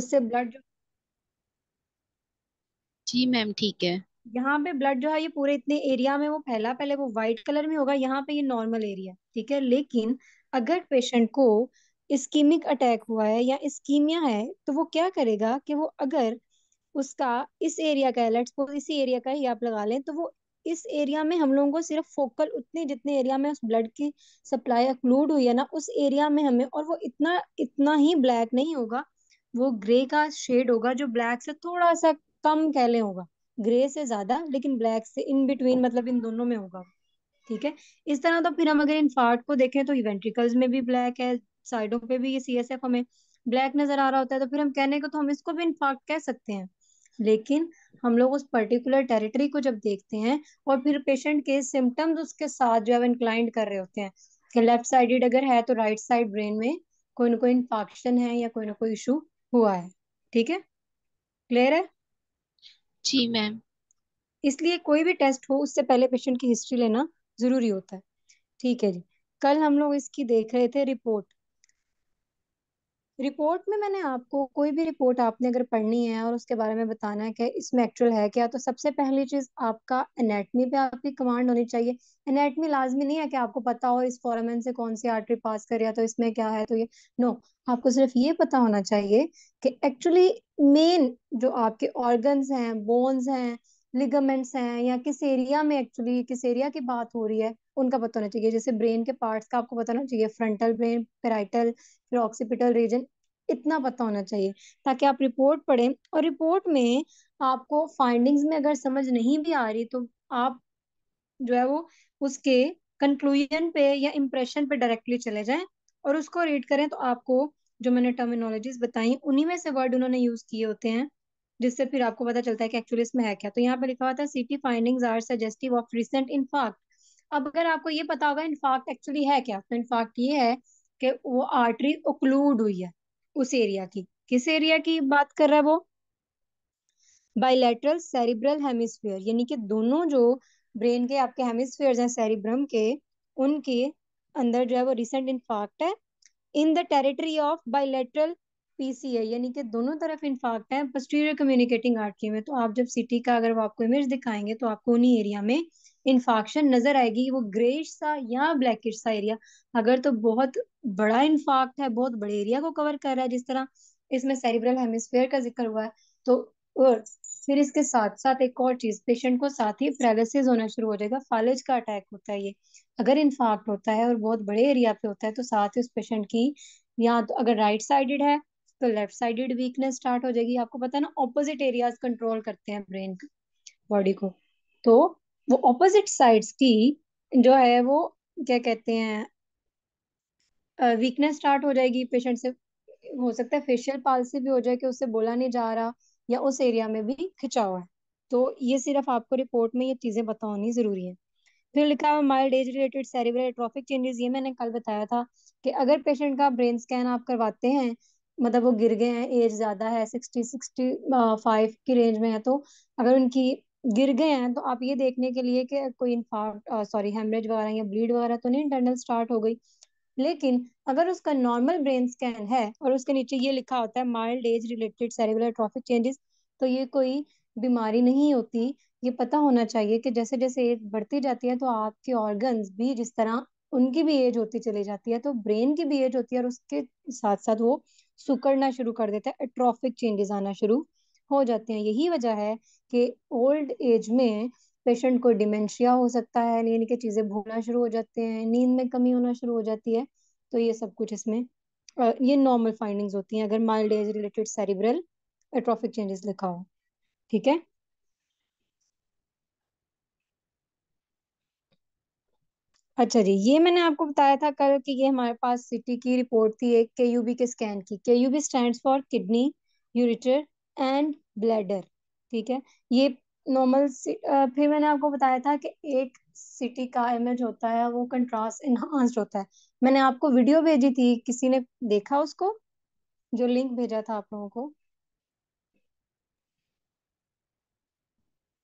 उससे ब्लड जो जी मैम ठीक है यहाँ पे ब्लड जो है ये पूरे इतने एरिया में वो फैला पहले वो व्हाइट कलर में होगा यहाँ पे ये नॉर्मल एरिया ठीक है लेकिन अगर पेशेंट को स्कीमिक अटैक हुआ है या स्कीमिया है तो वो क्या करेगा कि वो अगर उसका इस एरिया का है लेट्स इसी एरिया का ही आप लगा लें तो वो इस एरिया में हम लोगों को सिर्फ फोकल उतने जितने एरिया में उस ब्लड की सप्लाई अक्लूड हुई है ना उस एरिया में हमें और वो इतना इतना ही ब्लैक नहीं होगा वो ग्रे का शेड होगा जो ब्लैक से थोड़ा सा कम कहले होगा ग्रे से ज्यादा लेकिन ब्लैक से इन बिटवीन मतलब इन दोनों में होगा ठीक है इस तरह तो फिर हम अगर इन फार्ट को देखें तो इवेंट्रिकल्स में भी ब्लैक है साइडों पे भी ये सीएसएफ हमें ब्लैक नजर आ रहा होता है तो फिर हम कहने को तो हम इसको भी इन्फार्ट कह सकते हैं लेकिन हम लोग उस पर्टिकुलर टेरिटरी को जब देखते हैं और फिर पेशेंट के सिम्टम्स उसके साथ जो है इंक्लाइंड कर रहे होते हैं कि लेफ्ट साइडेड अगर है तो राइट साइड ब्रेन में कोई ना कोई इन्फॉक्शन है या कोई ना कोई इशू हुआ है ठीक है क्लियर है जी मैम इसलिए कोई भी टेस्ट हो उससे पहले पेशेंट की हिस्ट्री लेना जरूरी होता है ठीक है जी कल हम लोग इसकी देख रहे थे रिपोर्ट रिपोर्ट में मैंने आपको कोई भी रिपोर्ट आपने अगर पढ़नी है और उसके बारे में बताना है कि इसमें एक्चुअल है क्या तो सबसे पहली चीज आपका एनेटमी पे आपकी कमांड होनी चाहिए एनेटमी लाजमी नहीं है कि आपको पता हो इस फॉरमेन से कौन सी आर्टरी पास कर या तो इसमें क्या है तो ये नो आपको सिर्फ ये पता होना चाहिए कि एक्चुअली मेन जो आपके ऑर्गन्स हैं बोन्स हैं लिगामेंट्स हैं या किस एरिया में एक्चुअली किस एरिया की बात हो रही है उनका पता होना चाहिए जैसे ब्रेन के पार्ट्स का आपको पता होना चाहिए फ्रंटल ब्रेन पेराइटल फिर ऑक्सीपिटल रीजन इतना पता होना चाहिए ताकि आप रिपोर्ट पढ़ें और रिपोर्ट में आपको फाइंडिंग्स में अगर समझ नहीं भी आ रही तो आप जो है वो उसके कंक्लूजन पे या इम्प्रेशन पे डायरेक्टली चले जाएं और उसको रीड करें तो आपको जो मैंने टर्मिनोलॉजीज बताई उन्हीं में से वर्ड उन्होंने यूज किए होते हैं जिससे फिर आपको पता चलता है कि एक्चुअली इसमें है क्या तो यहाँ पे लिखा हुआ था CT findings are suggestive of recent infarct अब अगर आपको ये पता होगा इन्फाक्ट एक्चुअली है क्या तो इन्फाक्ट ये है कि वो आर्टरी ओक्लूड हुई है उस एरिया की किस एरिया की बात कर रहा है वो बाइलेटरल सेरिब्रल हेमिस्फीयर यानी कि दोनों जो ब्रेन के आपके हेमिस्फीयर हैं सेरिब्रम के उनके अंदर जो है वो रिसेंट इन्फाक्ट है in the territory of bilateral PC है यानी कि दोनों तरफ इन्फाक्ट है पोस्टीरियर कम्युनिकेटिंग आर्टरी में तो आप जब सिटी का अगर वो आपको इमेज दिखाएंगे तो आपको उन्हीं एरिया में इन्फाक्शन नजर आएगी वो ग्रेश सा या ब्लैकिश सा एरिया अगर तो बहुत बड़ा इन्फाक्ट है बहुत बड़े एरिया को कवर कर रहा है जिस तरह इसमें सेरिब्रल हेमिस्फेयर का जिक्र हुआ है तो और फिर इसके साथ साथ एक और चीज पेशेंट को साथ ही पैरालिसिस होना शुरू हो जाएगा फालिज का अटैक होता है ये अगर इन्फाक्ट होता है और बहुत बड़े एरिया पे होता है तो साथ ही उस पेशेंट की या तो अगर राइट साइडेड है तो लेफ्ट साइडेड वीकनेस स्टार्ट हो जाएगी आपको पता है ना ऑपोजिट एरियाज कंट्रोल करते हैं ब्रेन का बॉडी को तो वो ऑपोजिट साइड्स की जो है वो क्या कहते हैं वीकनेस स्टार्ट हो जाएगी पेशेंट से हो सकता है फेशियल पालसी भी हो जाए कि उससे बोला नहीं जा रहा या उस एरिया में भी खिंचा हुआ है तो ये सिर्फ आपको रिपोर्ट में ये चीजें पता होनी जरूरी है फिर लिखा हुआ mild age related cerebral atrophic changes ये मैंने कल बताया था कि अगर पेशेंट का ब्रेन स्कैन आप करवाते हैं मतलब वो गिर गए हैं एज ज्यादा है सिक्सटी सिक्सटी फाइव की रेंज में है तो अगर उनकी गिर गए हैं तो आप ये देखने के लिए कि कोई इन्फार्ट सॉरी हेमरेज वगैरह या ब्लीड वगैरह तो नहीं इंटरनल स्टार्ट हो गई लेकिन अगर उसका नॉर्मल ब्रेन स्कैन है और उसके नीचे ये लिखा होता है mild age related cerebellar trophic changes तो ये कोई बीमारी नहीं होती ये पता होना चाहिए कि जैसे जैसे एज बढ़ती जाती है तो आपके ऑर्गन्स भी जिस तरह उनकी भी एज होती चली जाती है तो ब्रेन की भी एज होती है और उसके साथ साथ वो सुकड़ना शुरू कर देता है एट्रॉफिक चेंजेस आना शुरू हो जाते हैं यही वजह है कि ओल्ड एज में पेशेंट को डिमेंशिया हो सकता है यानी कि चीजें भूलना शुरू हो जाते हैं नींद में कमी होना शुरू हो जाती है तो ये सब कुछ इसमें ये नॉर्मल फाइंडिंग्स होती हैं अगर mild age related cerebral atrophic changes लिखा हो ठीक है अच्छा जी ये मैंने आपको बताया था कल कि ये हमारे पास सिटी की रिपोर्ट थी एक के यूबी के स्कैन की KUB stand for kidney ureter and bladder ठीक है ये नॉर्मल फिर मैंने आपको बताया था कि एक सिटी का इमेज होता है वो कंट्रास्ट इन्हांस्ड होता है मैंने आपको वीडियो भेजी थी किसी ने देखा उसको जो लिंक भेजा था आप लोगों को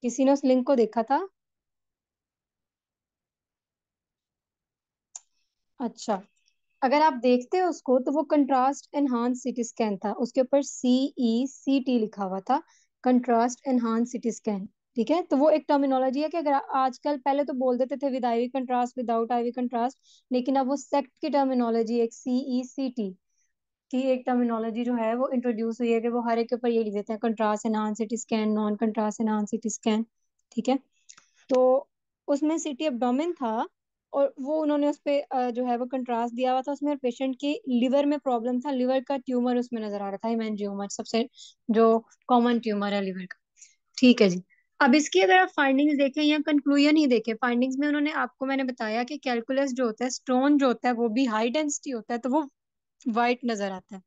किसी ने उस लिंक को देखा था अच्छा अगर आप देखते हैं उसको तो वो कंट्रास्ट एनहांस सिटी स्कैन था उसके ऊपर सी ई सी टी लिखा हुआ था कंट्रास्ट एनहांस सिटी स्कैन ठीक है तो वो एक टर्मिनोलॉजी है कि अगर आजकल पहले तो बोल देते थे with IV contrast without IV contrast लेकिन अब वो सेक्ट की टर्मिनोलॉजी एक सी ई सी टी की एक टर्मिनोलॉजी जो है वो इंट्रोड्यूस हुई है कि वो हर एक के ऊपर ये लिख देते हैं contrast enhance CT scan non contrast enhance CT scan ठीक है तो उसमें सिटी एब्डोमेन था और वो उन्होंने उस पर जो है वो कंट्रास्ट दिया हुआ था उसमें पेशेंट की लिवर में प्रॉब्लम था लिवर का ट्यूमर उसमें नजर आ रहा था हेमेंजियोमा सबसे जो कॉमन ट्यूमर है लिवर का ठीक है जी अब इसकी अगर आप फाइंडिंग्स देखें या कंक्लूजन ही देखें फाइंडिंग्स में उन्होंने आपको मैंने बताया कि कैलकुलस जो होता है स्टोन जो होता है वो भी हाई डेंसिटी होता है तो वो वाइट नजर आता है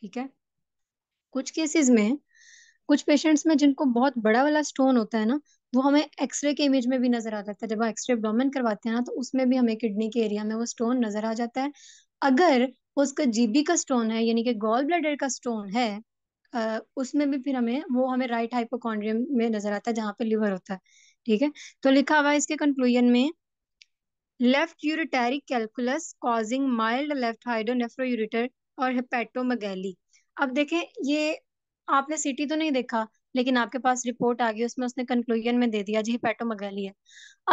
ठीक है कुछ केसेस में कुछ पेशेंट्स में जिनको बहुत बड़ा वाला स्टोन होता है ना वो हमें एक्सरे के इमेज में भी नजर आ जाता है जब हम एक्सरे एब्डोमेन करवाते हैं ना तो उसमें भी हमें किडनी के एरिया में वो स्टोन नजर आ जाता है अगर उसका जीबी का स्टोन है यानी कि गॉल ब्लडर का स्टोन है उसमें भी फिर हमें वो हमें राइट हाइपोकॉन्ड्रियम में नजर आता है जहां पे लिवर होता है ठीक है तो लिखा हुआ है इसके कंक्लूजन में left ureteric calculus causing mild left hydronephro ureter और हेपेटोमगैली अब देखें ये आपने सिटी तो नहीं देखा लेकिन आपके पास रिपोर्ट आ गई उसमें उसने कंक्लूजन में दे दिया जी हिपैटोमगैली है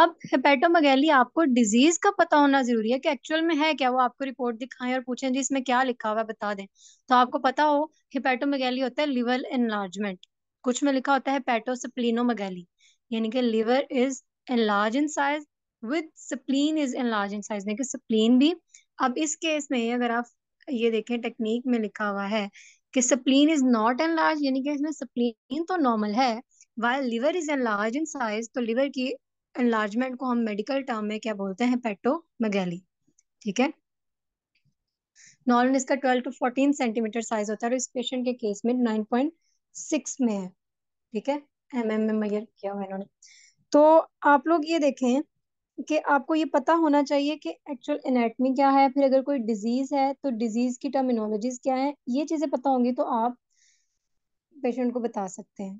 अब हिपैटोमगैली आपको डिजीज का पता होना जरूरी है कि एक्चुअल में है क्या वो आपको रिपोर्ट दिखाएं और पूछें जी इसमें क्या लिखा हुआ है बता दें तो आपको पता हो हिपैटोमगैली होता है लिवर एनलार्जमेंट कुछ में लिखा होता है हेपेटोसप्लिनोमगैली यानी कि liver is enlarge in size with spleen is enlarge in size यानी कि स्प्लीन भी अब इस केस में अगर आप ये देखें टेक्निक में लिखा हुआ है कि spleen is not enlarge यानी कि इसमें स्प्लीन तो नॉर्मल है while liver is enlarge in size तो लिवर की एनलार्जमेंट को हम मेडिकल टर्म में क्या बोलते हैं पेटो पेटोमेगेली ठीक है नॉर्मल इसका 12 टू 14 सेंटीमीटर साइज होता है और इस पेशेंट के केस में 9.6 में है ठीक है एम एम में मैयर किया हुआ इन्होंने तो आप लोग ये देखें कि आपको ये पता होना चाहिए कि एक्चुअल एनेटमी क्या है फिर अगर कोई डिजीज है तो डिजीज की टर्मिनोलॉजीज क्या है ये चीजें पता होंगी तो आप पेशेंट को बता सकते हैं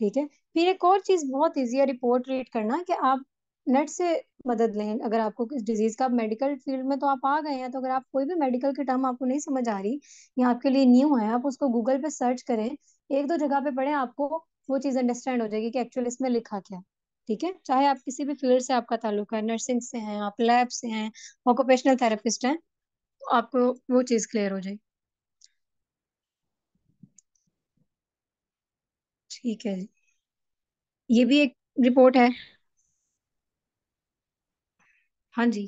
ठीक है फिर एक और चीज बहुत ईजी है रिपोर्ट रीड करना कि आप नेट से मदद लें अगर आपको किस डिजीज का आप मेडिकल फील्ड में तो आप आ गए हैं तो अगर आप कोई भी मेडिकल की टर्म आपको नहीं समझ आ रही या आपके लिए न्यू है आप उसको गूगल पे सर्च करें एक दो जगह पे पढ़ें आपको वो चीज अंडरस्टैंड हो जाएगी कि एक्चुअल इसमें लिखा क्या है ठीक है चाहे आप किसी भी फील्ड से आपका ताल्लुक है नर्सिंग से हैं आप लैब से हैं ऑक्यूपेशनल थेरेपिस्ट हैं तो आपको वो चीज़ क्लियर हो जाए ठीक है जी ये भी एक रिपोर्ट है हाँ जी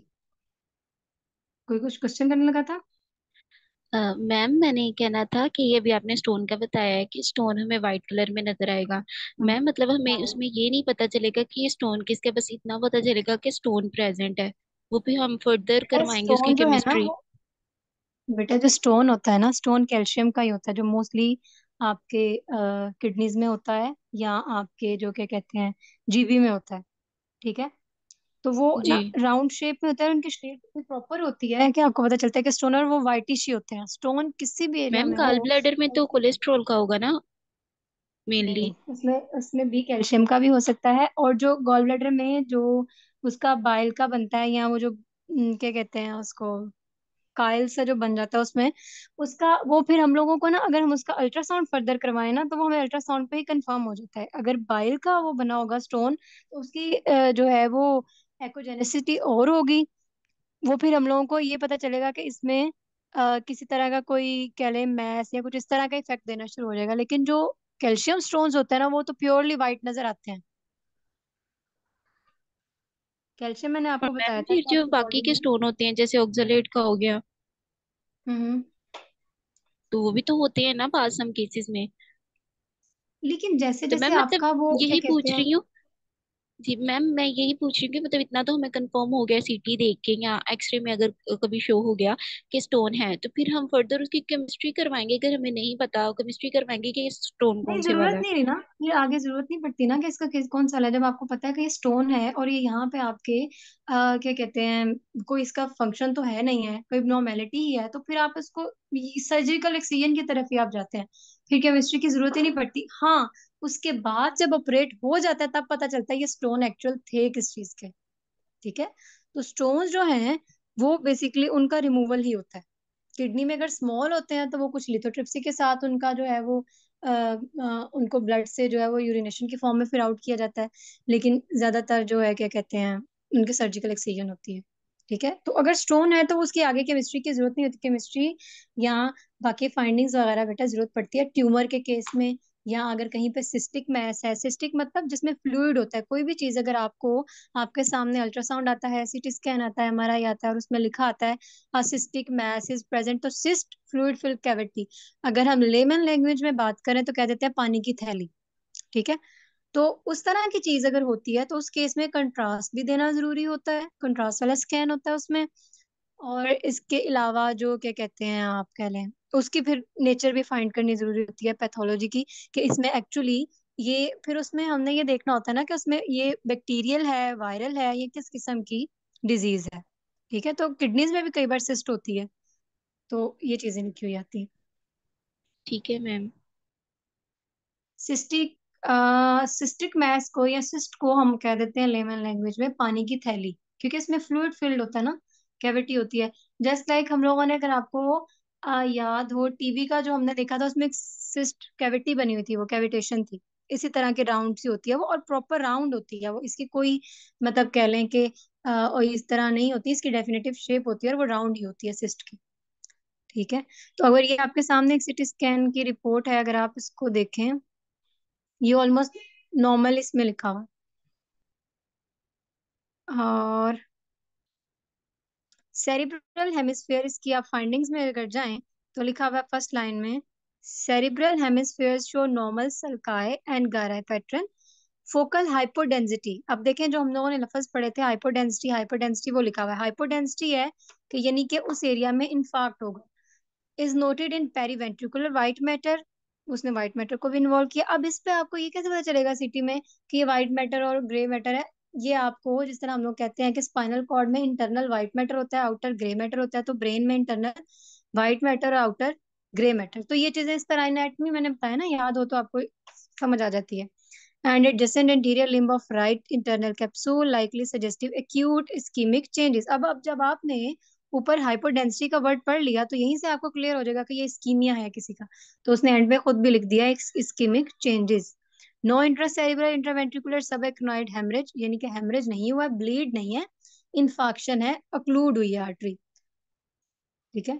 कोई कुछ क्वेश्चन करने लगा था मैम मैंने कहना था कि ये भी आपने स्टोन का बताया है कि स्टोन हमें व्हाइट कलर में नजर आएगा मैम हम्म। मतलब हमें उसमें ये नहीं पता चलेगा कि ये स्टोन किसके बस इतना पता चलेगा कि स्टोन प्रेजेंट है वो भी हम फर्दर करवाएंगे उसकी केमिस्ट्री बेटा जो स्टोन होता है ना स्टोन कैल्शियम का ही होता है जो मोस्टली आपके किडनीज में होता है या आपके जो क्या कहते हैं जीबी में होता है ठीक है तो वो जी राउंड शेप में होता है उनकी शेप इतनी प्रॉपर होती है कि आपको पता चलता है कि स्टोन और वो वाइटिश ही होते हैं स्टोन किसी भी एरिया मैम में गाल हो ब्लैडर में तो कोलेस्ट्रॉल का होगा ना मेनली नहीं उसमें उसमें भी कैल्शियम का भी हो सकता है और जो गॉल ब्लैडर में जो उसका बाइल का बनता है या वो जो क्या कहते हैं उसको कायल सा जो बन जाता है उसमें उसका वो फिर हम लोगों को ना अगर हम उसका अल्ट्रासाउंड फर्दर करवाएं ना तो वो हमें अल्ट्रासाउंड पे ही कंफर्म हो जाता है अगर बाइल का वो बना होगा स्टोन तो उसकी जो है वो एकोजेनेसिटी और होगी वो फिर हम लोगों को ये पता चलेगा कि इसमें आ, किसी तरह का कोई कह लें मैस या कुछ इस तरह का इफेक्ट देना शुरू हो जाएगा लेकिन जो कैल्शियम स्टोन होते हैं ना वो तो प्योरली वाइट नजर आते हैं कैल्शियम मैंने आपको बताया था जो बाकी के स्टोन होते हैं जैसे ऑक्सलेट का हो गया हम्म, हम्म। तो वो भी तो होते हैं ना पास केसेस में लेकिन जैसे तो जैसे मैं मतलब आपका वो यही पूछ रही हूँ जी मैम मैं यही पूछूंगी मतलब इतना तो हमें कंफर्म हो गया सीटी देख के या एक्सरे में अगर कभी शो हो गया कि स्टोन है तो फिर हम फर्दर उसकी केमिस्ट्री करवाएंगे अगर हमें नहीं पता केमिस्ट्री करवाएंगे कि स्टोन कौन से वाला नहीं ना ये आगे जरूरत नहीं पड़ती ना कि इसका केस कौन सा है जब आपको पता है कि ये स्टोन है और ये यहाँ पे आपके आ, क्या कहते हैं कोई इसका फंक्शन तो है नहीं है कोई नॉर्मेलिटी ही है तो फिर आप इसको सर्जिकल एक्सीजन की तरफ ही आप जाते हैं फिर केमिस्ट्री की जरूरत ही नहीं पड़ती हाँ उसके बाद जब ऑपरेट हो जाता है तब पता चलता है ये स्टोन एक्चुअल थे किस चीज के ठीक है तो स्टोन जो है वो बेसिकली उनका रिमूवल ही होता है किडनी में अगर स्मॉल होते हैं तो वो कुछ लिथोट्रिप्सी के साथ उनका जो है वो आ, आ, उनको ब्लड से जो है वो यूरिनेशन के फॉर्म में फिर आउट किया जाता है लेकिन ज्यादातर जो है क्या कहते हैं उनके सर्जिकल एक्सीजन होती है ठीक है तो अगर स्टोन है तो उसकी आगे केमिस्ट्री की जरूरत नहीं होती केमिस्ट्री या बाकी फाइंडिंग्स वगैरह बेटा जरूरत पड़ती है ट्यूमर के केस में या अगर कहीं पे सिस्टिक मैस है सिस्टिक मतलब जिसमें फ्लूइड होता है कोई भी चीज अगर आपको आपके सामने अल्ट्रासाउंड आता है सिटी स्कैन आता है एमआरआई आता है और उसमें लिखा आता है असिस्टिक मैस इज प्रेजेंट तो सिस्ट फ्लूड फिल कैविटी अगर हम लेमन लैंग्वेज में बात करें तो कह देते हैं पानी की थैली ठीक है तो उस तरह की चीज अगर होती है तो उस केस में कंट्रास्ट भी देना जरूरी होता है कंट्रास्ट वाला स्कैन होता है उसमें और इसके अलावा जो क्या कहते हैं आप कह लें उसकी फिर नेचर भी फाइंड करनी जरूरी होती है पैथोलॉजी की कि इसमें एक्चुअली ये फिर उसमें हमने ये देखना होता है ना कि उसमें ये बैक्टीरियल है वायरल है ये किस किस्म की डिजीज है ठीक है तो किडनीज में भी कई बार सिस्ट होती है तो ये चीजें लिखी हुई आती है ठीक है ma'am cystic uh, cystic mass को या सिस्ट को हम कह देते हैं लेमन लैंग्वेज में पानी की थैली क्योंकि इसमें फ्लूड फिल्ड होता है ना कैविटी होती है जस्ट लाइक like हम लोगों ने अगर आपको आ, याद हो टीवी का जो हमने देखा था उसमें एक सिस्ट कैविटी बनी हुई थी वो कैविटेशन थी इसी तरह के राउंड सी होती है वो और प्रॉपर राउंड होती है वो इसकी कोई मतलब कह लें कि और इस तरह नहीं होती इसकी डेफिनेटिव शेप होती है और वो राउंड ही होती है सिस्ट की ठीक है तो अगर ये आपके सामने एक सिटी स्कैन की रिपोर्ट है अगर आप इसको देखें ये ऑलमोस्ट नॉर्मल इसमें लिखा हुआ और सेरिब्रल हेमिस्फीयर इसकी आप फाइंडिंग्स में अगर जाएं तो लिखा हुआ फर्स्ट लाइन में cerebral hemisphere show normal sulcal and gyral pattern focal hypodensity अब देखें जो हम लोगों ने लफज पढ़े थे हाइपोडेंसिटी हाइपोडेंसिटी वो लिखा हुआ है हाइपोडेंसिटी है कि यानी कि उस एरिया में इन्फार्क्ट होगा is noted in periventricular white matter उसने व्हाइट मैटर को भी इन्वॉल्व किया अब इस पे आपको ये कैसे पता चलेगा सिटी में कि ये व्हाइट मैटर और ग्रे मैटर है ये आपको जिस तरह हम लोग कहते हैं कि स्पाइनल कॉर्ड में इंटरनल व्हाइट मैटर होता है आउटर ग्रे मैटर होता है तो ब्रेन में इंटरनल व्हाइट मैटर और आउटर ग्रे मैटर तो ये चीजें इस तरह एनाटॉमी मैंने बताया ना याद हो तो आपको समझ आ जाती है it adjacent interior limb of right internal capsule likely suggestive acute ischemic changes अब अब जब आपने ऊपर हाइपोडेंसिटी का वर्ड पढ़ लिया तो यहीं से आपको क्लियर हो जाएगा कि ये स्कीमिया है किसी का तो उसने एंड में खुद भी लिख दिया ischaemic changes no intra cerebral intraventricular subarachnoid haemorrhage यानी कि हेमरेज नहीं हुआ ब्लीड नहीं है इन्फाक्शन है अक्लूड हुई है आर्टरी ठीक है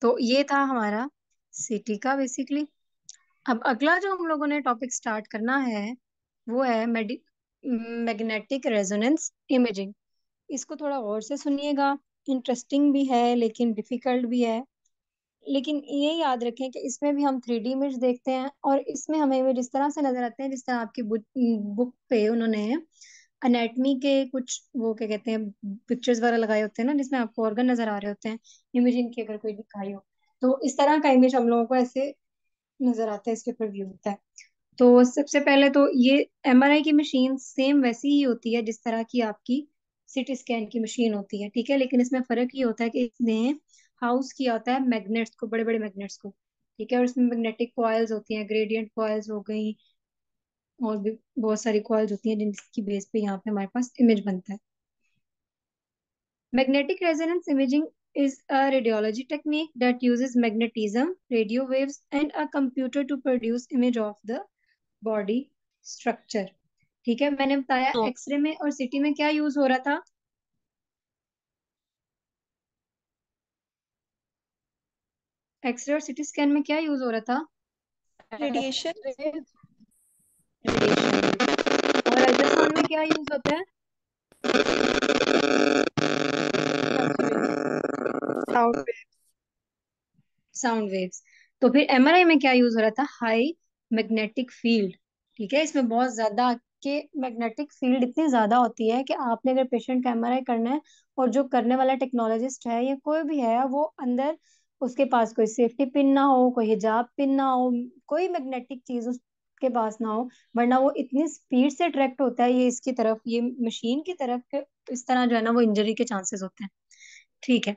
तो ये था हमारा सिटी का बेसिकली अब अगला जो हम लोगों ने टॉपिक स्टार्ट करना है वो है मैग्नेटिक रेजोनेंस इमेजिंग इसको थोड़ा और से सुनिएगा इंटरेस्टिंग भी है लेकिन डिफिकल्ट भी है लेकिन ये याद रखें कि इसमें भी हम थ्री डी इमेज देखते हैं और इसमें हमें इमेज इस तरह से नजर आते हैं जिस तरह आपकी बुक पे उन्होंने अनेटमी के कुछ वो क्या कहते हैं पिक्चर्स वगैरह लगाए होते हैं ना जिसमें आपको ऑर्गन नजर आ रहे होते हैं इमेज इनकी अगर कोई दिखाई हो तो इस तरह का इमेज हम लोगों को ऐसे नजर आता है इसके ऊपर व्यू होता है तो सबसे पहले तो ये एम की मशीन सेम वैसी ही होती है जिस तरह की आपकी सिटी स्कैन की मशीन होती है ठीक है लेकिन इसमें फर्क ये होता है कि इसने हाउस किया होता है मैग्नेट्स को बड़े बड़े मैग्नेट्स को ठीक है और इसमें मैग्नेटिक कॉयल्स होती हैं ग्रेडियंट कॉयल्स हो गई और भी बहुत सारी कॉयल्स होती हैं जिनकी बेस पे यहाँ पे हमारे पास इमेज बनता है magnetic resonance imaging is a radiology technique that uses magnetism radio waves and a computer to produce image of the body structure ठीक है मैंने बताया तो एक्सरे में और सिटी में क्या यूज हो रहा था एक्सरे और सिटी स्कैन में क्या यूज हो रहा था रेडिएशन और अल्ट्रासाउंड में क्या यूज होता है साउंड साउंड वेव्स तो फिर एमआरआई में क्या यूज हो रहा था हाई मैग्नेटिक फील्ड ठीक है इसमें बहुत ज्यादा के मैग्नेटिक फील्ड इतनी ज्यादा होती है कि आपने अगर पेशेंट का एमआरआई करना है और जो करने वाला टेक्नोलॉजिस्ट है या कोई भी है वो अंदर उसके पास कोई सेफ्टी पिन ना हो कोई हिजाब पिन ना हो कोई मैग्नेटिक चीज उसके पास ना हो वरना वो इतनी स्पीड से अट्रैक्ट होता है ये इसकी तरफ ये मशीन की तरफ इस तरह जो है ना वो इंजरी के चांसेस होते हैं ठीक है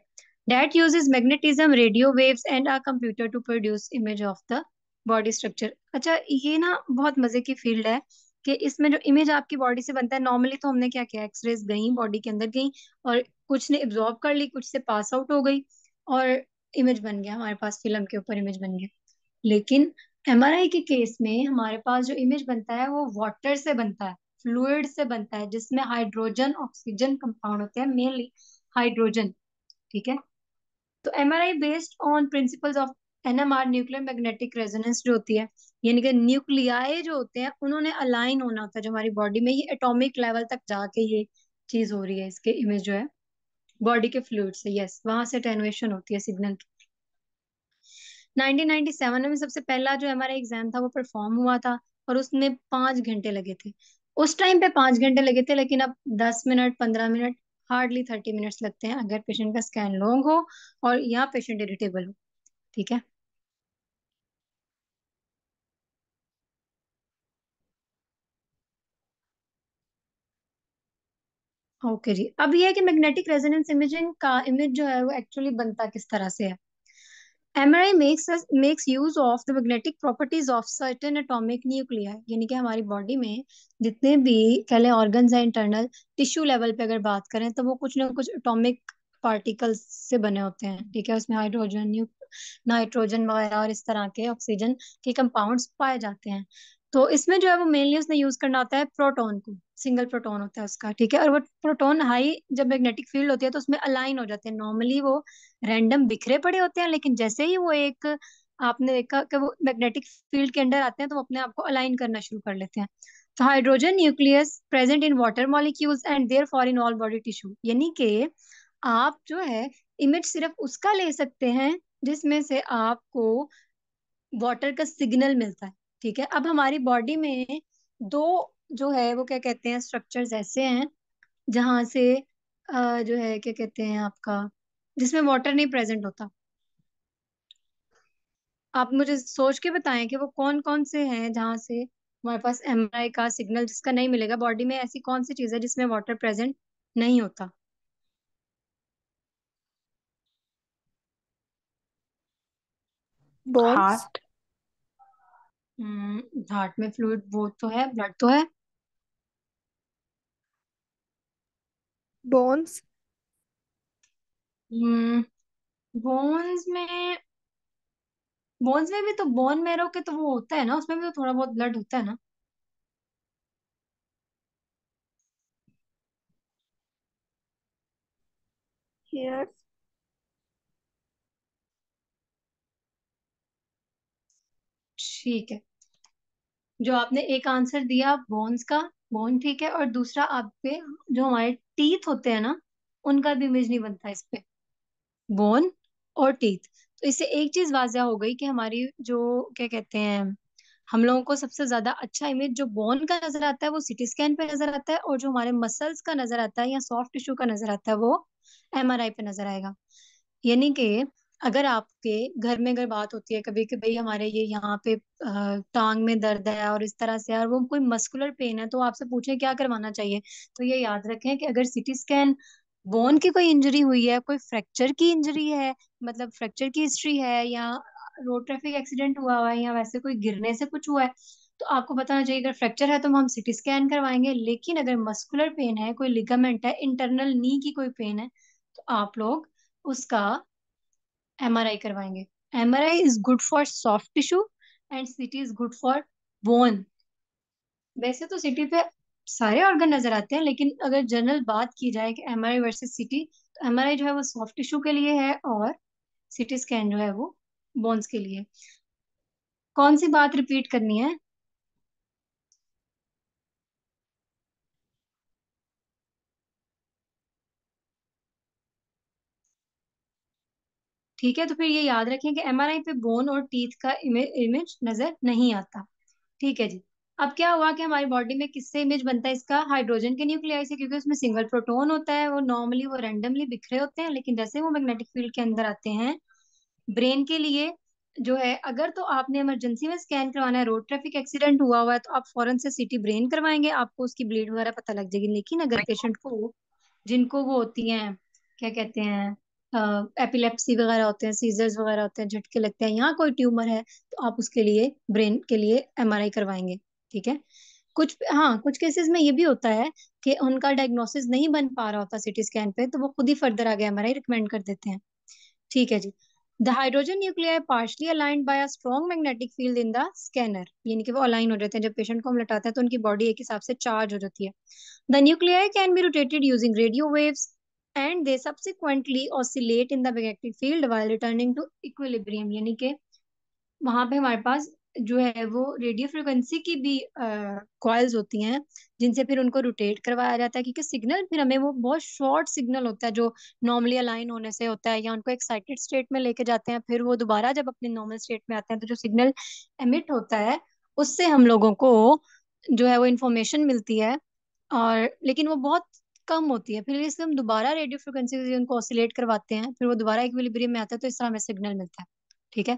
that uses magnetism radio waves and a computer to produce image of the body structure अच्छा ये ना बहुत मजे की फील्ड है कि इसमें जो इमेज आपकी बॉडी से बनता है नॉर्मली तो हमने क्या किया एक्सरेज गई बॉडी के अंदर गई और कुछ ने एब्जॉर्ब कर ली कुछ से पास आउट हो गई और इमेज बन गया हमारे पास फिल्म के ऊपर इमेज बन गया लेकिन एम के केस में हमारे पास जो इमेज बनता है वो वाटर से बनता है फ्लूड से बनता है जिसमें हाइड्रोजन ऑक्सीजन कंपाउंड होते हैं मेनली हाइड्रोजन ठीक है तो M based on principles of NMR nuclear magnetic resonance जो होती है यानी कि न्यूक्लियाए जो होते हैं उन्होंने अलाइन होना होता है जो हमारी बॉडी में ये एटॉमिक लेवल तक जाके ये चीज हो रही है इसके इमेज जो है बॉडी के फ्लूड से यस वहां से अटेनुएशन होती है सिग्नल की 1997 में सबसे पहला जो हमारा एग्जाम था वो परफॉर्म हुआ था और उसमें पांच घंटे लगे थे उस टाइम पे पांच घंटे लगे थे लेकिन अब दस मिनट पंद्रह मिनट हार्डली थर्टी मिनट्स लगते हैं अगर पेशेंट का स्कैन लॉन्ग हो और या पेशेंट इरिटेबल हो ठीक है ओके जी अब ये है कि मैग्नेटिक रेजोनेंस इमेजिंग का इमेज जो है वो एक्चुअली बनता किस तरह से है MRI makes makes use of the magnetic properties of certain atomic nuclei यानी कि हमारी बॉडी में जितने भी कह लें ऑर्गन्स हैं इंटरनल टिश्यू लेवल पे अगर बात करें तो वो कुछ ना कुछ एटोमिक पार्टिकल्स से बने होते हैं ठीक है उसमें हाइड्रोजन न्यू नाइट्रोजन वगैरह और इस तरह के ऑक्सीजन के कंपाउंड्स पाए जाते हैं तो इसमें जो है वो मेनली उसने यूज करना होता है प्रोटोन को सिंगल प्रोटोन होता है उसका ठीक है और वो प्रोटोन हाई जब मैग्नेटिक फील्ड होती है तो उसमें अलाइन हो जाते हैं नॉर्मली वो रैंडम बिखरे पड़े होते हैं लेकिन जैसे ही वो एक आपने देखा कि वो मैग्नेटिक फील्ड के अंडर आते हैं तो वो अपने आप को अलाइन करना शुरू कर लेते हैं तो hydrogen nucleus present in water molecules and therefore in all body tissue यानी कि आप जो है इमेज सिर्फ उसका ले सकते हैं जिसमें से आपको वाटर का सिग्नल मिलता है ठीक है अब हमारी बॉडी में दो जो है वो क्या कहते हैं स्ट्रक्चर्स ऐसे हैं जहां से जो है क्या कहते हैं आपका जिसमें वाटर नहीं प्रेजेंट होता आप मुझे सोच के बताएं कि वो कौन कौन से हैं जहां से हमारे पास एम का सिग्नल जिसका नहीं मिलेगा बॉडी में ऐसी कौन सी चीज है जिसमें वाटर प्रेजेंट नहीं होता हार्ट हार्ट हम्म, में फ्लूड वो तो है ब्लड तो है बोन्स हम्म, बोन्स में बोन्स में भी तो बोन मेरो के तो वो होता है ना उसमें भी तो थोड़ा बहुत ब्लड होता है ना ठीक है जो आपने एक आंसर दिया बोन्स का बोन ठीक है और दूसरा आपके जो हमारे टीथ होते हैं ना उनका भी इमेज नहीं बनता इस पे बोन और टीथ तो इससे एक चीज वाजह हो गई कि हमारी जो क्या कहते हैं हम लोगों को सबसे ज्यादा अच्छा इमेज जो बोन का नजर आता है वो सिटी स्कैन पे नजर आता है और जो हमारे मसल्स का नजर आता है या सॉफ्ट टिश्यू का नजर आता है वो एम पे नजर आएगा यानी कि अगर आपके घर में अगर बात होती है कभी कि भाई हमारे ये यहाँ पे टांग में दर्द है और इस तरह से और वो कोई मस्कुलर पेन है तो आपसे पूछें क्या करवाना चाहिए तो ये याद रखें कि अगर सिटी स्कैन बोन की कोई इंजरी हुई है कोई फ्रैक्चर की इंजरी है मतलब फ्रैक्चर की हिस्ट्री है या रोड ट्रैफिक एक्सीडेंट हुआ हुआ है या वैसे कोई गिरने से कुछ हुआ है तो आपको बताना चाहिए अगर फ्रैक्चर है तो हम सिटी स्कैन करवाएंगे लेकिन अगर मस्कुलर पेन है कोई लिगामेंट है इंटरनल नी की कोई पेन है तो आप लोग उसका एम आर आई करवाएंगे M R I is good for soft tissue and CT is good for bone वैसे तो सिटी पे सारे ऑर्गन नजर आते हैं लेकिन अगर जनरल बात की जाए कि M R I versus CT तो एम आर आई जो है वो सॉफ्ट टिश्यू के लिए है और सिटी स्कैन जो है वो बोन्स के लिए कौन सी बात रिपीट करनी है ठीक है तो फिर ये याद रखें कि एम पे बोन और टीथ का इमेज नजर नहीं आता ठीक है जी अब क्या हुआ कि हमारी बॉडी में किससे इमेज बनता है इसका हाइड्रोजन के न्यूक्लियाई से क्योंकि उसमें सिंगल प्रोटोन होता है वो नॉर्मली वो रेंडमली बिखरे होते हैं लेकिन जैसे वो मैग्नेटिक फील्ड के अंदर आते हैं ब्रेन के लिए जो है अगर तो आपने इमरजेंसी में स्कैन करवाना है रोड ट्रैफिक एक्सीडेंट हुआ हुआ है तो आप फॉरन से सीटी ब्रेन करवाएंगे आपको उसकी ब्लीड वगैरह पता लग जाएगी लेकिन अगर पेशेंट को जिनको वो होती है क्या कहते हैं एपिलेप्सी वगैरह होते हैं सीजर्स वगैरह होते हैं झटके लगते हैं यहाँ कोई ट्यूमर है तो आप उसके लिए ब्रेन के लिए एम करवाएंगे ठीक है कुछ हाँ कुछ केसेस में ये भी होता है कि उनका डायग्नोसिस नहीं बन पा रहा होता सिटी स्कैन पे तो वो खुद ही फर्दर आगे एमआरआई रिकमेंड कर देते हैं ठीक है जी the hydrogen nuclear partially aligned by a strong magnetic field in the scanner यानी कि वो अलाइन हो जाते हैं जब पेशेंट को हम लटाते हैं तो उनकी बॉडी एक हिसाब से चार्ज हो जाती है the nuclear can be rotated using radio waves and they subsequently oscillate in the magnetic field while returning to equilibrium यानी कि वहां पे हमारे पास जो है वो रेडियो फ्रिक्वेंसी की भी कॉयल्स होती हैं जिनसे फिर उनको रोटेट करवाया जाता है क्योंकि सिग्नल फिर हमें वो बहुत शॉर्ट सिग्नल होता है जो नॉर्मली अलाइन होने से होता है या उनको एक्साइटेड स्टेट में लेके जाते हैं फिर वो दोबारा जब अपने नॉर्मल स्टेट में आते हैं तो जो सिग्नल एमिट होता है उससे हम लोगों को जो है वो इन्फॉर्मेशन मिलती है और लेकिन वो बहुत कम होती है फिर इसलिए हम दोबारा रेडियो फ्रिक्वेंसी उनको ऑसिलेट करवाते हैं फिर वो दोबारा इक्विलिब्रियम में आता है तो इस तरह हमें सिग्नल मिलता है ठीक है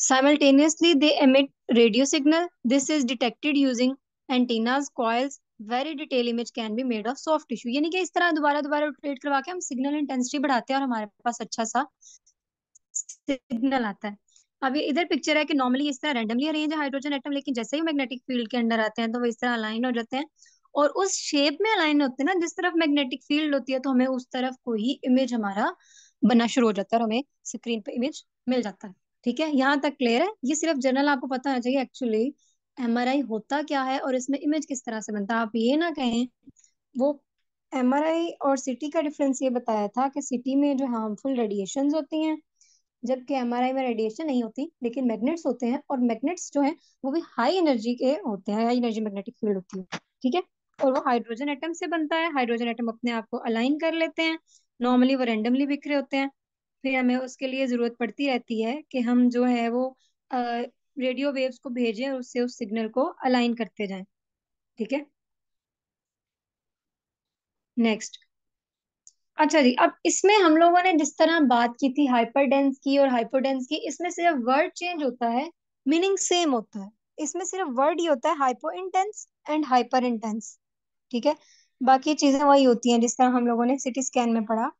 simultaneously they emit radio signal this is detected using antennas coils very detail image can be made of soft tissue यानी कि इस तरह दोबारा दोबारा रोटेट करवा के हम सिग्नल इंटेंसिटी बढ़ाते हैं और हमारे पास अच्छा सा सिग्नल आता है अब ये इधर पिक्चर है कि नॉर्मली इस तरह रेंडमली अरेंज है हाइड्रोजन एटम लेकिन जैसे ही मैग्नेटिक फील्ड के अंडर आते हैं तो वो इस तरह अलाइन हो जाते हैं और उस शेप में अलाइन होते हैं ना जिस तरफ मैग्नेटिक फील्ड होती है तो हमें उस तरफ को ही इमेज हमारा बनना शुरू हो जाता है और हमें स्क्रीन पे इमेज मिल जाता है ठीक है यहाँ तक क्लियर है ये सिर्फ जनरल आपको पता होना चाहिए एक्चुअली एम होता क्या है और इसमें इमेज किस तरह से बनता है आप ये ना कहें वो एम और सिटी का डिफरेंस ये बताया था कि सिटी में जो हार्मफुल रेडिएशन होती हैं जबकि एम में रेडिएशन नहीं होती लेकिन मैग्नेट्स होते हैं और मैग्नेट्स जो है वो भी हाई एनर्जी के होते हैं हाई एनर्जी मैग्नेटिक फील्ड होती है ठीक है और वो हाइड्रोजन एटम से बनता है हाइड्रोजन एटम अपने आप को अलाइन कर लेते हैं नॉर्मली वो रेंडमली बिखरे होते हैं फिर हमें उसके लिए जरूरत पड़ती रहती है कि हम जो है वो रेडियो वेव्स को भेजें और उससे उस सिग्नल को अलाइन करते जाएं ठीक है नेक्स्ट अच्छा जी अब इसमें हम लोगों ने जिस तरह बात की थी हाइपरडेंस की और हाइपोडेंस की इसमें सिर्फ वर्ड चेंज होता है मीनिंग सेम होता है इसमें सिर्फ वर्ड ही होता है hypo intense and hyper intense ठीक है बाकी चीजें वही होती हैं जिस तरह हम लोगों ने सिटी स्कैन में पढ़ा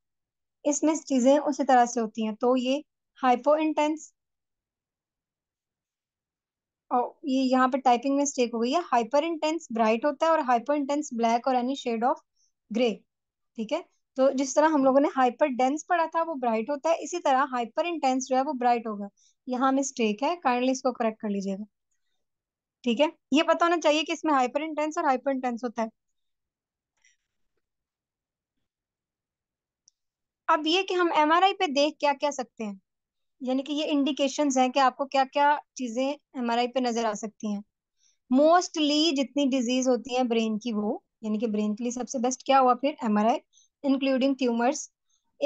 इसमें चीजें उसी तरह से होती हैं तो ये हाइपो इंटेंस और ये यहाँ पे टाइपिंग मिस्टेक हो गई है हाइपर इंटेंस ब्राइट होता है और हाइपो इंटेंस ब्लैक और एनी शेड ऑफ ग्रे ठीक है तो जिस तरह हम लोगों ने हाइपर डेंस पढ़ा था वो ब्राइट होता है इसी तरह हाइपर इंटेंस जो है वो ब्राइट होगा यहाँ मिस्टेक है काइंडली इसको करेक्ट कर लीजिएगा ठीक है ये पता होना चाहिए कि इसमें हाइपर इंटेंस और हाइपर इंटेंस होता है अब ये कि हम एम पे देख क्या क्या सकते हैं यानी कि ये इंडिकेशन है कि आपको क्या क्या चीजें एम पे नजर आ सकती हैं मोस्टली जितनी डिजीज होती है ब्रेन की वो यानी कि ब्रेन के लिए सबसे बेस्ट क्या हुआ फिर एमआरआई इंक्लूडिंग ट्यूमर्स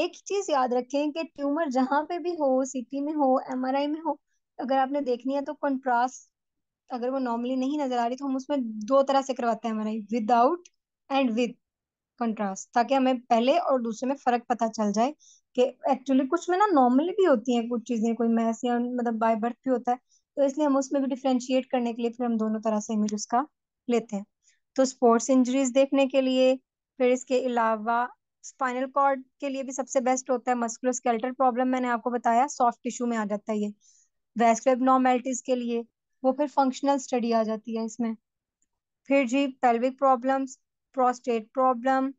एक चीज याद रखें कि ट्यूमर जहां पे भी हो सीटी में हो एमआरआई में हो अगर आपने देखनी है तो कंट्रास्ट अगर वो नॉर्मली नहीं नजर आ रही तो हम उसमें दो तरह से करवाते हैं MRI without and with contrast ताकि हमें पहले और दूसरे में फर्क पता चल जाए कि एक्चुअली कुछ में ना नॉर्मली भी होती हैं कुछ चीजें कोई मैस या मतलब बाय बर्थ भी होता है तो इसलिए हम उसमें भी डिफ्रेंशिएट करने के लिए फिर हम दोनों तरह से इमेज उसका लेते हैं तो स्पोर्ट्स इंजरीज देखने के लिए फिर इसके अलावा स्पाइनल कॉर्ड के लिए भी सबसे बेस्ट होता है मस्कुलोस्केलेटल प्रॉब्लम मैंने आपको बताया सॉफ्ट टिश्यू में आ जाता है ये वेस्कुलर एबनॉर्मेलिटीज के लिए वो फिर फंक्शनल स्टडी आ जाती है इसमें फिर जी pelvic problems prostate problem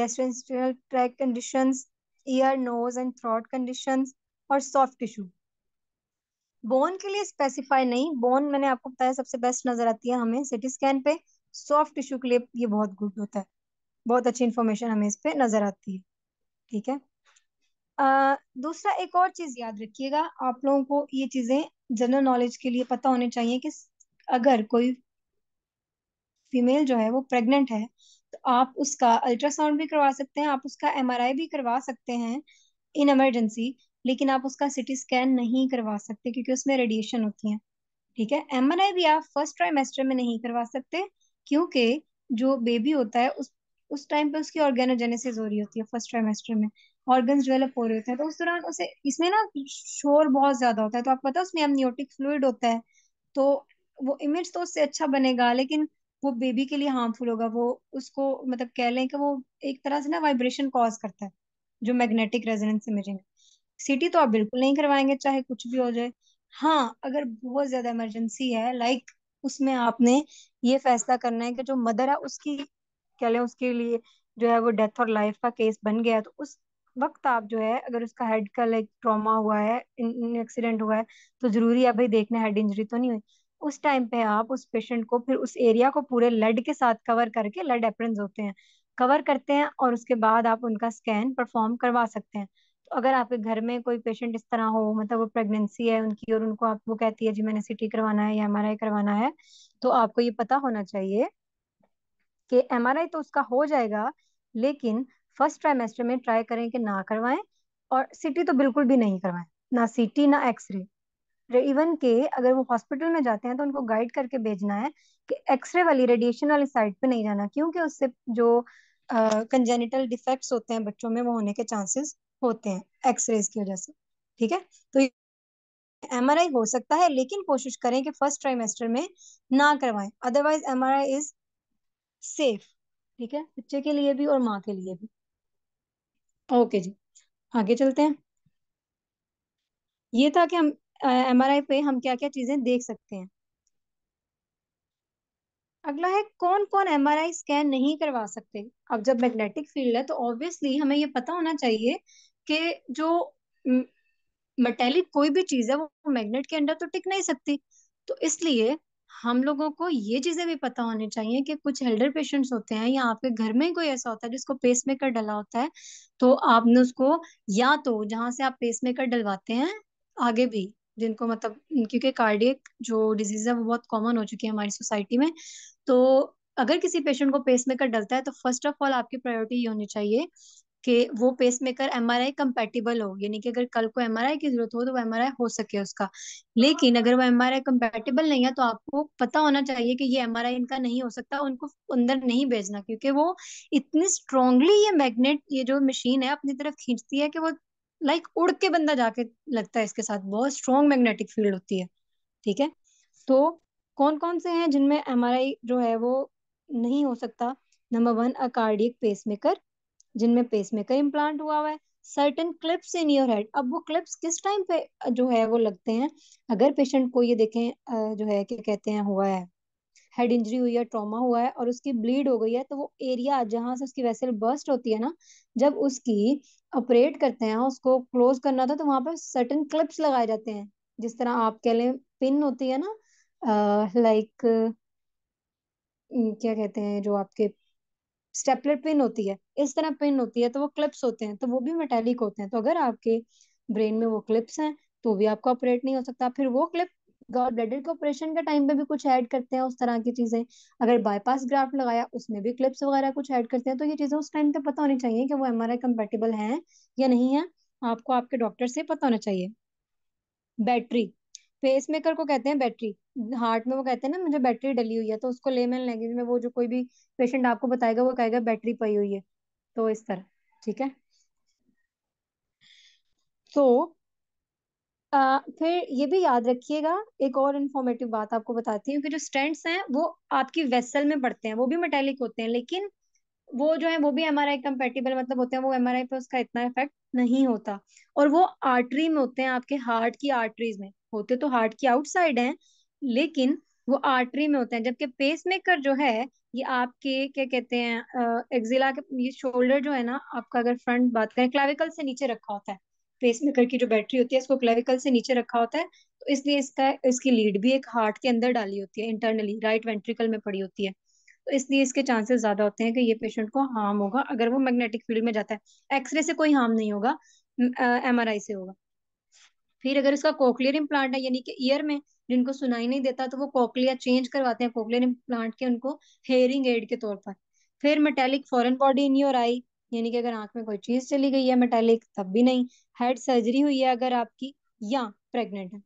gastrointestinal track conditions ear nose and throat conditions और सॉफ्ट टिश्यू बोन के लिए स्पेसिफाई नहीं बोन मैंने आपको बताया सबसे बेस्ट नजर आती है हमें सिटी स्कैन पे सॉफ्ट टिश्यू के लिए ये बहुत गुड होता है बहुत अच्छी इन्फॉर्मेशन हमें इस पर नजर आती है ठीक है दूसरा एक और चीज याद रखिएगा आप लोगों को ये चीजें जनरल नॉलेज के लिए पता होने चाहिए कि अगर कोई फीमेल जो है वो प्रेग्नेंट है तो आप उसका अल्ट्रासाउंड भी करवा सकते हैं आप उसका एमआरआई भी करवा सकते हैं इन इमरजेंसी लेकिन आप उसका सिटी स्कैन नहीं करवा सकते क्योंकि उसमें रेडिएशन होती है ठीक है एमआरआई भी आप फर्स्ट ट्राइमेस्टर में नहीं करवा सकते क्योंकि जो बेबी होता है उस उस टाइम पे उसकी ऑर्गेनोजेनेसिस हो रही होती है फर्स्ट ट्राइमेस्टर में ऑर्गन डेवलप हो रहे होते हैं तो उस दौरान उसे इसमें ना शोर बहुत ज्यादा होता है तो आप पता है उसमें एमनियोटिक फ्लूड होता है तो वो इमेज तो उससे अच्छा बनेगा लेकिन वो बेबी के लिए हार्मफुल होगा वो उसको मतलब कह लें कि वो एक तरह से ना वाइब्रेशन कॉज करता है जो मैग्नेटिक रेजोनेंस इमेजिंग सीटी तो आप बिल्कुल नहीं करवाएंगे चाहे कुछ भी हो जाए हाँ अगर बहुत ज्यादा इमरजेंसी है लाइक उसमें आपने ये फैसला करना है कि जो मदर है उसकी क्या लें उसके लिए जो है वो डेथ और लाइफ का केस बन गया तो उस वक्त आप जो है अगर उसका हेड का लाइक ट्रॉमा हुआ है एक्सीडेंट हुआ है तो जरूरी है भाई देखना हेड इंजरी तो नहीं हुई उस टाइम पे आप उस पेशेंट को फिर उस एरिया को पूरे लेड के साथ कवर करके लेड एप्रन होते हैं कवर करते हैं और उसके बाद आप उनका स्कैन परफॉर्म करवा सकते हैं तो अगर आपके घर में कोई पेशेंट इस तरह हो मतलब वो प्रेगनेंसी है उनकी और उनको आप वो कहती है जी मैंने सी करवाना है या एम करवाना है तो आपको ये पता होना चाहिए कि एम तो उसका हो जाएगा लेकिन फर्स्ट ट्राइमेस्टर में ट्राई करें कि ना करवाएं और सिटी तो बिल्कुल भी नहीं करवाएं ना सिटी ना एक्सरे इवन के अगर वो हॉस्पिटल में जाते हैं तो उनको गाइड करके भेजना है कि एक्सरे वाली रेडिएशन वाली साइड पे नहीं जाना क्योंकि उससे जो कंजेनिटल uh, डिफेक्ट्स होते हैं बच्चों में वो होने के चांसेस होते हैं एक्सरेज की वजह से ठीक है तो एम हो सकता है लेकिन कोशिश करें कि फर्स्ट ट्राइमेस्टर में ना करवाएं अदरवाइज एम इज सेफ ठीक है बच्चे के लिए भी और माँ के लिए भी ओके जी आगे चलते हैं ये था कि हम एम आर आई पे हम क्या क्या चीजें देख सकते हैं अगला है कौन कौन एम आर आई स्कैन नहीं करवा सकते अब जब मैग्नेटिक फील्ड है तो ऑब्वियसली हमें ये पता होना चाहिए कि जो मेटेलिक कोई भी चीज है वो मैग्नेट के अंदर तो टिक नहीं सकती तो इसलिए हम लोगों को ये चीजें भी पता होनी चाहिए कि कुछ एल्डर पेशेंट्स होते हैं या आपके घर में कोई ऐसा होता है जिसको पेसमेकर डला होता है तो आपने उसको या तो जहां से आप पेसमेकर डलवाते हैं आगे भी जिनको मतलब क्योंकि कार्डियक जो डिजीज है वो बहुत कॉमन हो चुकी है हमारी सोसाइटी में तो अगर किसी पेशेंट को पेसमेकर डलता है तो फर्स्ट ऑफ ऑल आपकी प्रायोरिटी ये होनी चाहिए कि वो पेसमेकर आई कम्पेटिबल हो यानी कि अगर कल को एम आर आई की जरूरत हो तो वो एम आर आई हो सके उसका लेकिन अगर वो एम आर आई कम्पेटिबल नहीं है तो आपको पता होना चाहिए कि ये एम आर आई इनका नहीं हो सकता उनको अंदर नहीं भेजना क्योंकि वो इतनी स्ट्रांगली ये मैग्नेट ये जो मशीन है अपनी तरफ खींचती है कि वो लाइक उड़ के बंदा जाके लगता है इसके साथ बहुत स्ट्रॉन्ग मैग्नेटिक फील्ड होती है ठीक है तो कौन कौन से हैं जिनमें आई जो है वो नहीं हो सकता नंबर वन अकार्डियक पेसमेकर जिनमें पेसमेकर इम्प्लांट हुआ हुआ है certain clips in your head अब वो क्लिप्स किस टाइम पे जो है वो लगते हैं अगर पेशेंट को ये देखें जो है क्या कहते हैं हुआ है हेड इंजरी हुई है ट्रॉमा हुआ है और उसकी ब्लीड हो गई है तो वो एरिया जहां से उसकी वैसे बर्स्ट होती है ना जब उसकी ऑपरेट करते हैं उसको क्लोज करना था तो वहां पर सर्टन क्लिप्स लगाए जाते हैं जिस तरह आप कह लें पिन होती है ना लाइक क्या कहते हैं जो आपके स्टेपलर पिन होती है इस तरह पिन होती है तो वो क्लिप्स होते हैं तो वो भी मेटेलिक होते हैं तो अगर आपके ब्रेन में वो क्लिप्स हैं तो भी आपका ऑपरेट नहीं हो सकता फिर वो क्लिप गॉड ब्लैडर के ऑपरेशन के टाइम पे भी कुछ ऐड करते हैं उस तरह की चीजें अगर बाईपास ग्राफ्ट लगाया उसमें भी क्लिप्स वगैरह कुछ ऐड करते हैं तो ये चीजें उस टाइम पे पता होनी चाहिए कि वो एमआरआई कंपेटेबल हैं या नहीं है आपको आपके डॉक्टर से पता होना चाहिए बैटरी पेस मेकर को कहते हैं बैटरी हार्ट में वो कहते हैं ना मुझे बैटरी डली हुई है तो उसको लेमन लैंग्वेज में वो जो कोई भी पेशेंट आपको बताएगा वो कहेगा बैटरी पई हुई है तो इस तरह ठीक है तो आ, फिर ये भी याद रखिएगा एक और इन्फॉर्मेटिव बात आपको बताती हूँ कि जो स्टेंट्स हैं वो आपकी वेसल में पड़ते हैं वो भी मेटेलिक होते हैं लेकिन वो जो है वो भी एम आर आई कम्पेटेबल मतलब होते हैं वो एम आर आई पे उसका इतना इफेक्ट नहीं होता और वो आर्टरी में होते हैं आपके हार्ट की आर्टरीज में होते तो हार्ट की आउटसाइड हैं लेकिन वो आर्टरी में होते हैं जबकि पेस मेकर जो है ये आपके क्या कहते हैं एक्जिला के ये शोल्डर जो है ना आपका अगर फ्रंट बात करें क्लाविकल से नीचे रखा होता है पेस मेकर की जो बैटरी होती है इसको क्लेविकल से नीचे रखा होता है तो इसलिए इसका इसकी लीड भी एक हार्ट के अंदर डाली होती है इंटरनली राइट वेंट्रिकल में पड़ी होती है तो इसलिए इसके चांसेस ज्यादा होते हैं कि ये पेशेंट को हार्म होगा अगर वो मैग्नेटिक फील्ड में जाता है एक्सरे से कोई हार्म नहीं होगा एम से होगा फिर अगर इसका कोकलियर इम्प्लांट है यानी कि ईयर में जिनको सुनाई नहीं देता तो वो कोकलिया चेंज करवाते हैं कोकलियर इम्प्लांट के उनको हेयरिंग एड के तौर पर फिर metallic foreign body in your eye यानी कि अगर आंख में कोई चीज चली गई है मेटेलिक तब भी नहीं हेड सर्जरी हुई है अगर आपकी या प्रेग्नेंट है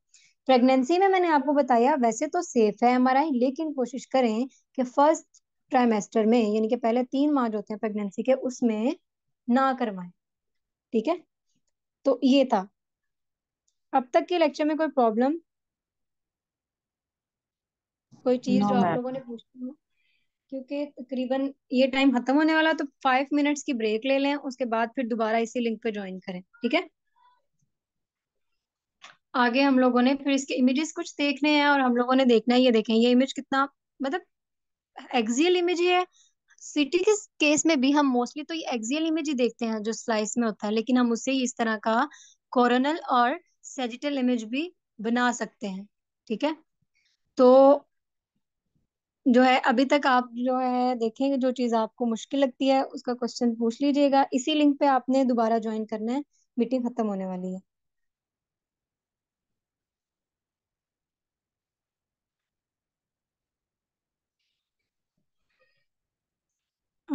प्रेगनेंसी में मैंने आपको बताया वैसे तो सेफ है हमारा लेकिन कोशिश करें कि फर्स्ट ट्राइमेस्टर में यानी कि पहले तीन माह जो होते हैं प्रेगनेंसी के उसमें ना करवाएं ठीक है तो ये था अब तक के लेक्चर में कोई प्रॉब्लम कोई चीज no, जो आप लोगों ने पूछी हो क्योंकि तकरीबन ये टाइम खत्म होने वाला तो फाइव मिनट्स की ब्रेक ले लें उसके बाद फिर दोबारा इसी लिंक पे ज्वाइन करें ठीक है आगे हम लोगों ने फिर इसके इमेजेस कुछ देखने हैं और हम लोगों ने देखना है ये देखें ये इमेज कितना मतलब एक्सियल इमेज ही है सिटी केस में भी हम मोस्टली तो ये एक्सियल इमेज ही देखते हैं जो स्लाइस में होता है लेकिन हम उसे इस तरह का कोरोनल और सेजिटल इमेज भी बना सकते हैं ठीक है तो जो है अभी तक आप जो है देखेंगे जो चीज आपको मुश्किल लगती है उसका क्वेश्चन पूछ लीजिएगा इसी लिंक पे आपने दोबारा ज्वाइन करना है मीटिंग खत्म होने वाली है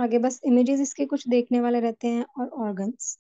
आगे बस इमेजेस इसके कुछ देखने वाले रहते हैं और ऑर्गन्स